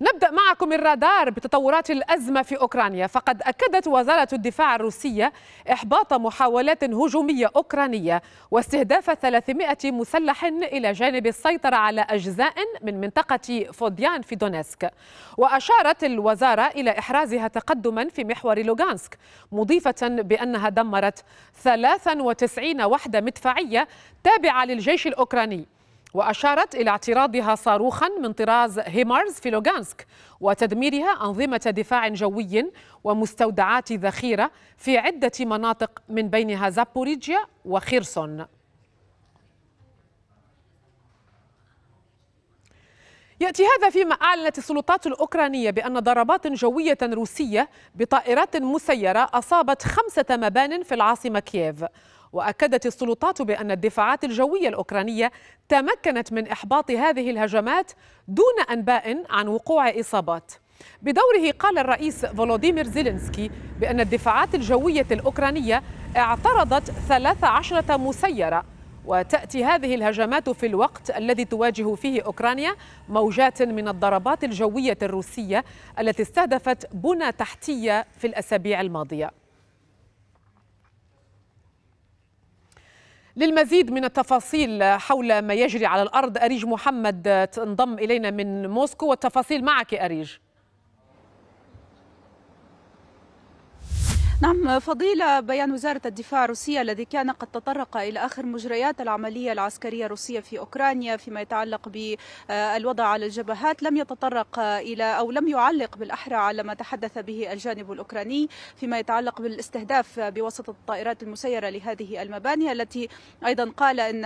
نبدأ معكم الرادار بتطورات الأزمة في أوكرانيا فقد أكدت وزارة الدفاع الروسية إحباط محاولات هجومية أوكرانية واستهداف 300 مسلح إلى جانب السيطرة على أجزاء من منطقة فوديان في دونيسك وأشارت الوزارة إلى إحرازها تقدما في محور لوغانسك مضيفة بأنها دمرت 93 وحدة مدفعية تابعة للجيش الأوكراني وأشارت إلى اعتراضها صاروخا من طراز هيمارز في لوغانسك وتدميرها أنظمة دفاع جوي ومستودعات ذخيرة في عدة مناطق من بينها زابوريجيا وخيرسون يأتي هذا فيما أعلنت السلطات الأوكرانية بأن ضربات جوية روسية بطائرات مسيرة أصابت خمسة مبان في العاصمة كييف وأكدت السلطات بأن الدفاعات الجوية الأوكرانية تمكنت من إحباط هذه الهجمات دون أنباء عن وقوع إصابات بدوره قال الرئيس فولوديمير زيلينسكي بأن الدفاعات الجوية الأوكرانية اعترضت 13 مسيرة وتأتي هذه الهجمات في الوقت الذي تواجه فيه أوكرانيا موجات من الضربات الجوية الروسية التي استهدفت بنى تحتية في الأسابيع الماضية للمزيد من التفاصيل حول ما يجري على الأرض أريج محمد انضم إلينا من موسكو والتفاصيل معك أريج نعم فضيلة بيان وزارة الدفاع الروسية الذي كان قد تطرق إلى آخر مجريات العملية العسكرية الروسية في أوكرانيا فيما يتعلق بالوضع على الجبهات لم يتطرق إلى أو لم يعلق بالأحرى على ما تحدث به الجانب الأوكراني فيما يتعلق بالاستهداف بواسطة الطائرات المسيرة لهذه المباني التي أيضا قال أن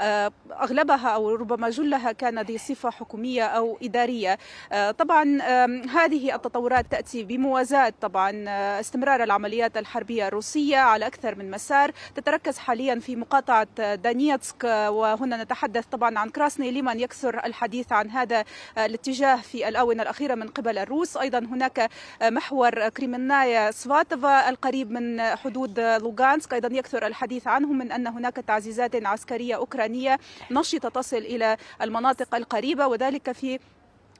آه، أغلبها أو ربما جلها كان ذي صفة حكومية أو إدارية آه، طبعا هذه التطورات تأتي بموازاة طبعا آه، استمرار العملية العمليات الحربية الروسية على أكثر من مسار تتركز حاليا في مقاطعة دانيتسك وهنا نتحدث طبعا عن كراسني لمن يكثر الحديث عن هذا الاتجاه في الآونة الأخيرة من قبل الروس أيضا هناك محور كريمنايا سفاتفا القريب من حدود لوغانسك أيضا يكثر الحديث عنه من أن هناك تعزيزات عسكرية أوكرانية نشطة تصل إلى المناطق القريبة وذلك في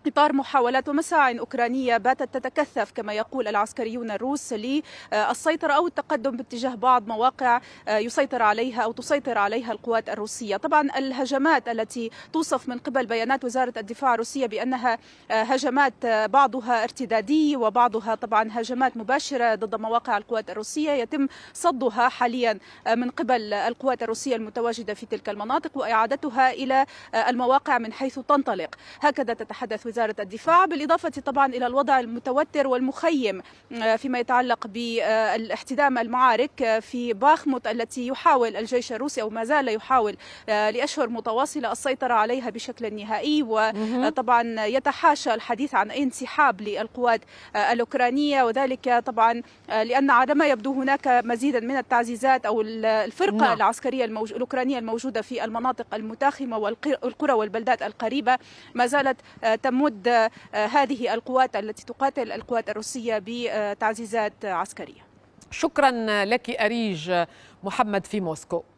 إطار محاولات ومساع أوكرانية باتت تتكثف كما يقول العسكريون الروس للسيطرة أو التقدم باتجاه بعض مواقع آه، يسيطر عليها أو تسيطر عليها القوات الروسية طبعا الهجمات التي توصف من قبل بيانات وزارة الدفاع الروسية بأنها آه، هجمات آه، بعضها ارتدادي وبعضها طبعا هجمات مباشرة ضد مواقع القوات الروسية يتم صدها حاليا من قبل القوات الروسية المتواجدة في تلك المناطق وإعادتها إلى المواقع من حيث تنطلق هكذا تتحدث وزارة الدفاع بالإضافة طبعا إلى الوضع المتوتر والمخيم آه، فيما يتعلق باحتدام المعارك آه، في باخموت التي يحاول الجيش الروسي أو ما زال يحاول آه، لأشهر متواصلة السيطرة عليها بشكل نهائي وطبعا يتحاشى الحديث عن انسحاب للقوات الأوكرانية وذلك طبعا لأن على ما يبدو هناك مزيدا من التعزيزات أو الفرقة نعم. العسكرية الموج... الأوكرانية الموجودة في المناطق المتاخمة والقرى والبلدات القريبة ما زالت تم تمد آه، هذه القوات التي تقاتل القوات الروسية بتعزيزات عسكرية شكرا لك أريج محمد في موسكو